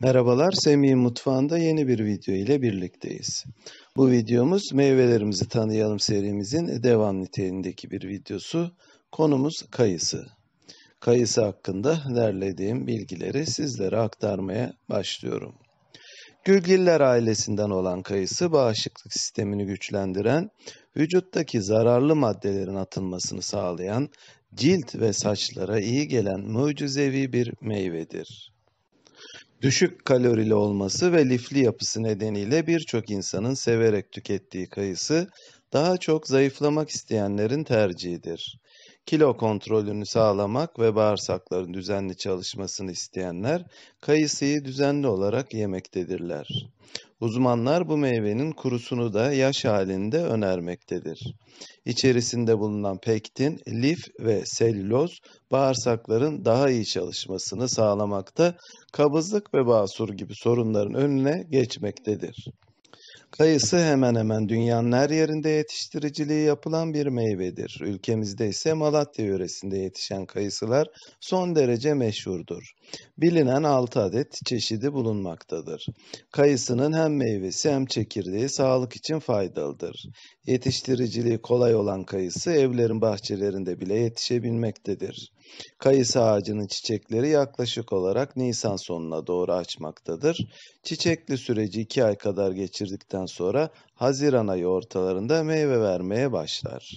Merhabalar, Semih Mutfağı'nda yeni bir video ile birlikteyiz. Bu videomuz meyvelerimizi tanıyalım serimizin devam niteliğindeki bir videosu. Konumuz kayısı. Kayısı hakkında derlediğim bilgileri sizlere aktarmaya başlıyorum. Gülgiller ailesinden olan kayısı bağışıklık sistemini güçlendiren, vücuttaki zararlı maddelerin atılmasını sağlayan, cilt ve saçlara iyi gelen mucizevi bir meyvedir. Düşük kalorili olması ve lifli yapısı nedeniyle birçok insanın severek tükettiği kayısı daha çok zayıflamak isteyenlerin tercihidir kilo kontrolünü sağlamak ve bağırsakların düzenli çalışmasını isteyenler kayısıyı düzenli olarak yemektedirler. Uzmanlar bu meyvenin kurusunu da yaş halinde önermektedir. İçerisinde bulunan pektin, lif ve selüloz bağırsakların daha iyi çalışmasını sağlamakta, kabızlık ve basur gibi sorunların önüne geçmektedir. Kayısı hemen hemen dünyanın her yerinde yetiştiriciliği yapılan bir meyvedir. Ülkemizde ise Malatya yöresinde yetişen kayısılar son derece meşhurdur. Bilinen 6 adet çeşidi bulunmaktadır. Kayısının hem meyvesi hem çekirdeği sağlık için faydalıdır. Yetiştiriciliği kolay olan kayısı evlerin bahçelerinde bile yetişebilmektedir. Kayısı ağacının çiçekleri yaklaşık olarak Nisan sonuna doğru açmaktadır. Çiçekli süreci 2 ay kadar geçirdikten sonra Haziran ayı ortalarında meyve vermeye başlar.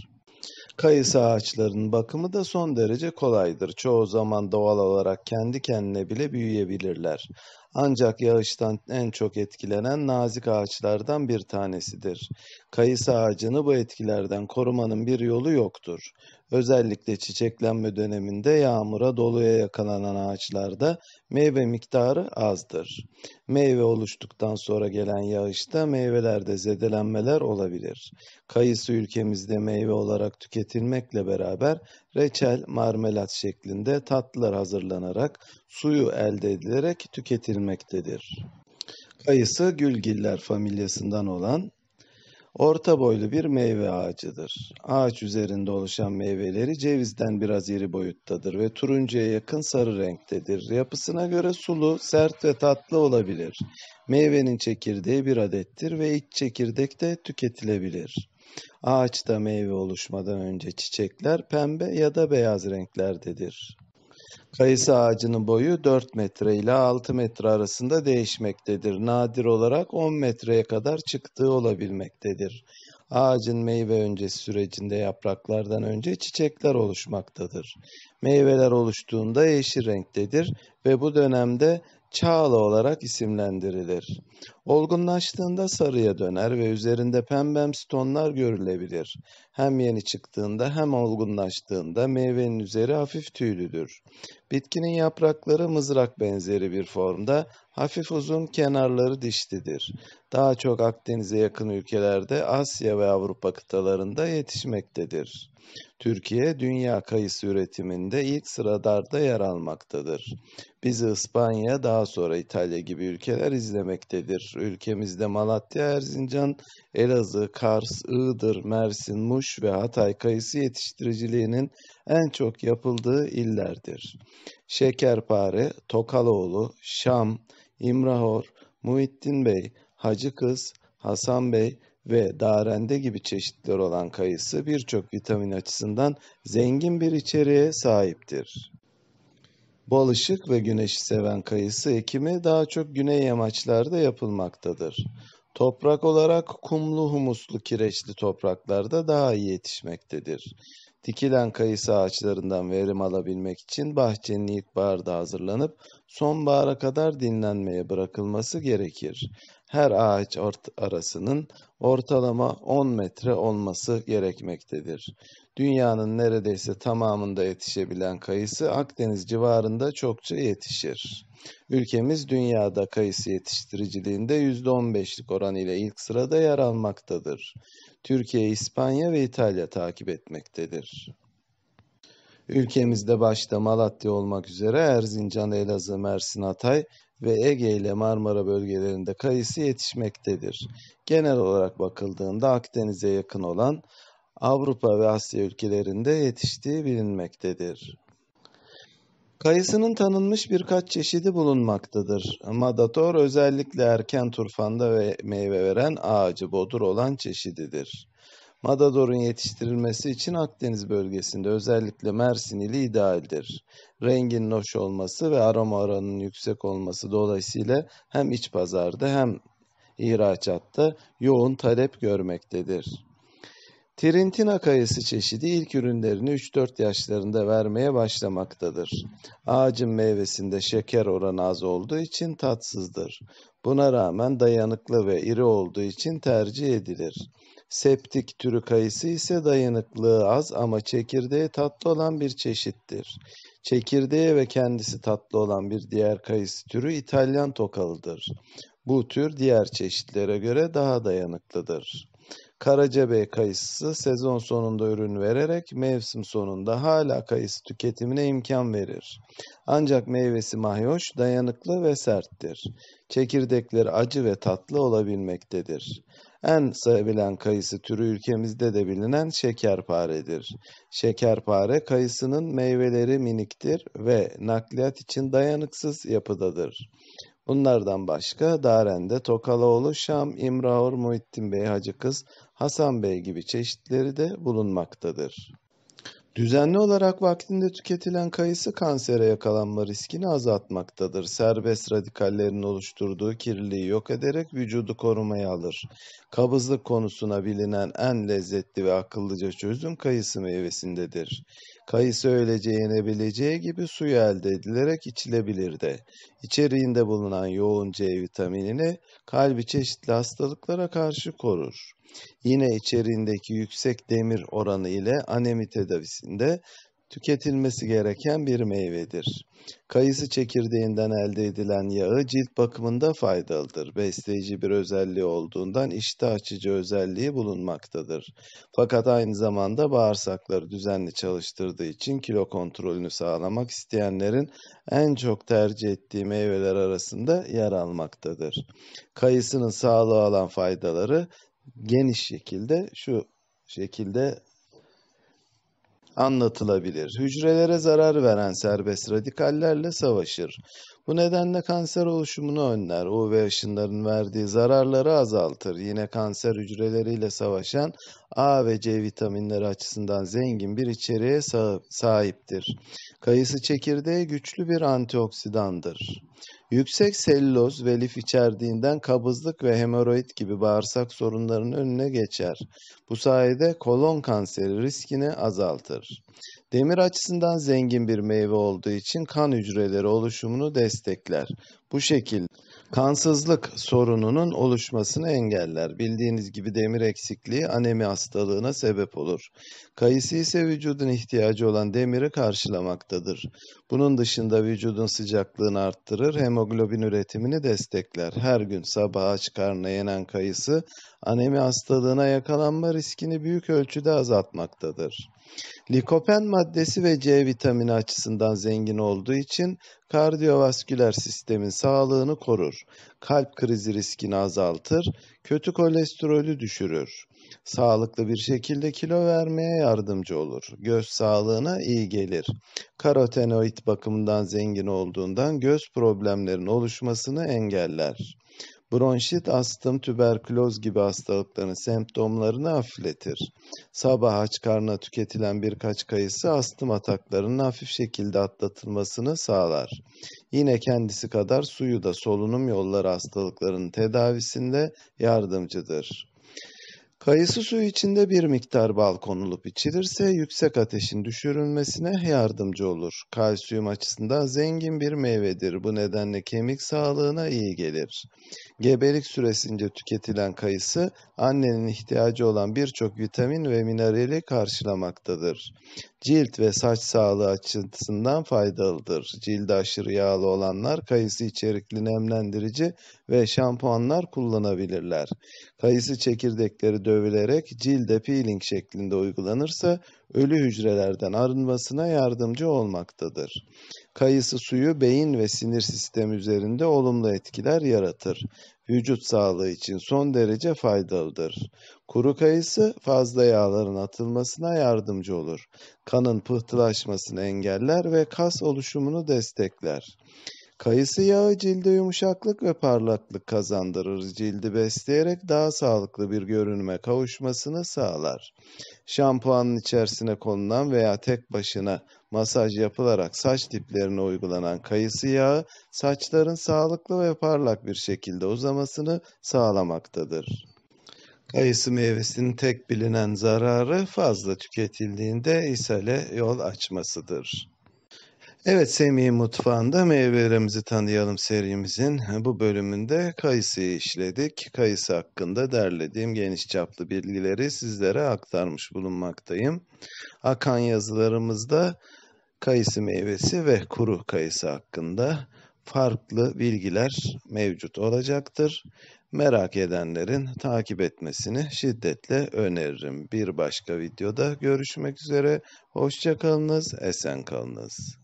Kayısı ağaçlarının bakımı da son derece kolaydır. Çoğu zaman doğal olarak kendi kendine bile büyüyebilirler. Ancak yağıştan en çok etkilenen nazik ağaçlardan bir tanesidir. Kayısı ağacını bu etkilerden korumanın bir yolu yoktur. Özellikle çiçeklenme döneminde yağmura doluya yakalanan ağaçlarda meyve miktarı azdır. Meyve oluştuktan sonra gelen yağışta meyvelerde zedelenmeler olabilir. Kayısı ülkemizde meyve olarak tüketilmekle beraber reçel, marmelat şeklinde tatlılar hazırlanarak suyu elde edilerek tüketilmektedir. Kayısı gülgiller familyasından olan orta boylu bir meyve ağacıdır. Ağaç üzerinde oluşan meyveleri cevizden biraz iri boyuttadır ve turuncuya yakın sarı renktedir. Yapısına göre sulu, sert ve tatlı olabilir. Meyvenin çekirdeği bir adettir ve iç çekirdek de tüketilebilir. Ağaçta meyve oluşmadan önce çiçekler pembe ya da beyaz renklerdedir. Kayısı ağacının boyu 4 metre ile 6 metre arasında değişmektedir. Nadir olarak 10 metreye kadar çıktığı olabilmektedir. Ağacın meyve öncesi sürecinde yapraklardan önce çiçekler oluşmaktadır. Meyveler oluştuğunda yeşil renktedir ve bu dönemde çağla olarak isimlendirilir. Olgunlaştığında sarıya döner ve üzerinde pembemsi tonlar görülebilir. Hem yeni çıktığında hem olgunlaştığında meyvenin üzeri hafif tüylüdür. Bitkinin yaprakları mızrak benzeri bir formda Hafif uzun kenarları dişlidir. Daha çok Akdeniz'e yakın ülkelerde Asya ve Avrupa kıtalarında yetişmektedir. Türkiye dünya kayısı üretiminde ilk sıralarda yer almaktadır. Bizi İspanya daha sonra İtalya gibi ülkeler izlemektedir. Ülkemizde Malatya, Erzincan, Elazığ, Kars, Iğdır, Mersin, Muş ve Hatay kayısı yetiştiriciliğinin en çok yapıldığı illerdir. Şekerpare, Tokaloğlu, Şam, İmrahor, Muhittin Bey, Hacı Kız, Hasan Bey ve darende gibi çeşitler olan kayısı birçok vitamin açısından zengin bir içeriğe sahiptir. Bol ışık ve güneşi seven kayısı ekimi daha çok güney yamaçlarda yapılmaktadır. Toprak olarak kumlu humuslu kireçli topraklarda daha iyi yetişmektedir. Dikilen kayısı ağaçlarından verim alabilmek için bahçenin ilkbaharda hazırlanıp sonbahara kadar dinlenmeye bırakılması gerekir her ağaç ort arasının ortalama 10 metre olması gerekmektedir. Dünyanın neredeyse tamamında yetişebilen kayısı Akdeniz civarında çokça yetişir. Ülkemiz dünyada kayısı yetiştiriciliğinde %15'lik oran ile ilk sırada yer almaktadır. Türkiye, İspanya ve İtalya takip etmektedir. Ülkemizde başta Malatya olmak üzere Erzincan, Elazığ, Mersin, Hatay ve Ege ile Marmara bölgelerinde kayısı yetişmektedir. Genel olarak bakıldığında Akdeniz'e yakın olan Avrupa ve Asya ülkelerinde yetiştiği bilinmektedir. Kayısının tanınmış birkaç çeşidi bulunmaktadır. Madator özellikle erken turfanda ve meyve veren ağacı bodur olan çeşididir. Madador'un yetiştirilmesi için Akdeniz bölgesinde özellikle Mersin ili idealdir. Renginin hoş olması ve aroma oranının yüksek olması dolayısıyla hem iç pazarda hem ihracatta yoğun talep görmektedir. Tirintina kayısı çeşidi ilk ürünlerini 3-4 yaşlarında vermeye başlamaktadır. Ağacın meyvesinde şeker oranı az olduğu için tatsızdır. Buna rağmen dayanıklı ve iri olduğu için tercih edilir. Septik türü kayısı ise dayanıklığı az ama çekirdeği tatlı olan bir çeşittir. Çekirdeği ve kendisi tatlı olan bir diğer kayısı türü İtalyan tokalıdır. Bu tür diğer çeşitlere göre daha dayanıklıdır. Karacabey kayısı sezon sonunda ürün vererek mevsim sonunda hala kayısı tüketimine imkan verir. Ancak meyvesi mahyoş, dayanıklı ve serttir. Çekirdekleri acı ve tatlı olabilmektedir. En sevilen kayısı türü ülkemizde de bilinen şekerparedir. Şekerpare kayısının meyveleri miniktir ve nakliyat için dayanıksız yapıdadır. Bunlardan başka Darende, Tokalaoğlu, Şam, İmraur, Muhittin Bey, Hacı Kız, Hasan Bey gibi çeşitleri de bulunmaktadır. Düzenli olarak vaktinde tüketilen kayısı kansere yakalanma riskini azaltmaktadır. Serbest radikallerin oluşturduğu kirliliği yok ederek vücudu korumaya alır. Kabızlık konusuna bilinen en lezzetli ve akıllıca çözüm kayısı meyvesindedir. Kayısı öylece yenebileceği gibi suyu elde edilerek içilebilir de. İçeriğinde bulunan yoğun C vitaminini kalbi çeşitli hastalıklara karşı korur. Yine içerindeki yüksek demir oranı ile anemi tedavisinde tüketilmesi gereken bir meyvedir. Kayısı çekirdeğinden elde edilen yağı cilt bakımında faydalıdır. Besleyici bir özelliği olduğundan iştah açıcı özelliği bulunmaktadır. Fakat aynı zamanda bağırsakları düzenli çalıştırdığı için kilo kontrolünü sağlamak isteyenlerin en çok tercih ettiği meyveler arasında yer almaktadır. Kayısının sağlığa olan faydaları geniş şekilde şu şekilde anlatılabilir. Hücrelere zarar veren serbest radikallerle savaşır. Bu nedenle kanser oluşumunu önler, UV ışınların verdiği zararları azaltır. Yine kanser hücreleriyle savaşan A ve C vitaminleri açısından zengin bir içeriğe sahiptir. Kayısı çekirdeği güçlü bir antioksidandır. Yüksek selüloz ve lif içerdiğinden kabızlık ve hemoroid gibi bağırsak sorunlarının önüne geçer. Bu sayede kolon kanseri riskini azaltır. Demir açısından zengin bir meyve olduğu için kan hücreleri oluşumunu destekler destekler. Bu şekilde kansızlık sorununun oluşmasını engeller. Bildiğiniz gibi demir eksikliği anemi hastalığına sebep olur. Kayısı ise vücudun ihtiyacı olan demiri karşılamaktadır. Bunun dışında vücudun sıcaklığını arttırır, hemoglobin üretimini destekler. Her gün sabah aç karnına yenen kayısı anemi hastalığına yakalanma riskini büyük ölçüde azaltmaktadır. Likopen maddesi ve C vitamini açısından zengin olduğu için kardiyovasküler sistemin sağlığını korur. Kalp krizi riskini azaltır, kötü kolesterolü düşürür. Sağlıklı bir şekilde kilo vermeye yardımcı olur. Göz sağlığına iyi gelir. Karotenoid bakımından zengin olduğundan göz problemlerinin oluşmasını engeller. Bronşit, astım, tüberküloz gibi hastalıkların semptomlarını hafifletir. Sabah aç karna tüketilen birkaç kayısı astım ataklarının hafif şekilde atlatılmasını sağlar. Yine kendisi kadar suyu da solunum yolları hastalıklarının tedavisinde yardımcıdır. Kayısı suyu içinde bir miktar bal konulup içilirse yüksek ateşin düşürülmesine yardımcı olur. Kalsiyum açısından zengin bir meyvedir. Bu nedenle kemik sağlığına iyi gelir. Gebelik süresince tüketilen kayısı annenin ihtiyacı olan birçok vitamin ve minerali karşılamaktadır cilt ve saç sağlığı açısından faydalıdır. Cilde aşırı yağlı olanlar kayısı içerikli nemlendirici ve şampuanlar kullanabilirler. Kayısı çekirdekleri dövülerek cilde peeling şeklinde uygulanırsa ölü hücrelerden arınmasına yardımcı olmaktadır. Kayısı suyu beyin ve sinir sistemi üzerinde olumlu etkiler yaratır vücut sağlığı için son derece faydalıdır. Kuru kayısı fazla yağların atılmasına yardımcı olur. Kanın pıhtılaşmasını engeller ve kas oluşumunu destekler. Kayısı yağı cilde yumuşaklık ve parlaklık kazandırır. Cildi besleyerek daha sağlıklı bir görünüme kavuşmasını sağlar. Şampuanın içerisine konulan veya tek başına masaj yapılarak saç diplerine uygulanan kayısı yağı saçların sağlıklı ve parlak bir şekilde uzamasını sağlamaktadır. Kayısı meyvesinin tek bilinen zararı fazla tüketildiğinde ishale yol açmasıdır. Evet Semih Mutfağı'nda meyvelerimizi tanıyalım serimizin bu bölümünde kayısıyı işledik. Kayısı hakkında derlediğim geniş çaplı bilgileri sizlere aktarmış bulunmaktayım. Akan yazılarımızda kayısı meyvesi ve kuru kayısı hakkında farklı bilgiler mevcut olacaktır. Merak edenlerin takip etmesini şiddetle öneririm. Bir başka videoda görüşmek üzere. Hoşçakalınız, esen kalınız.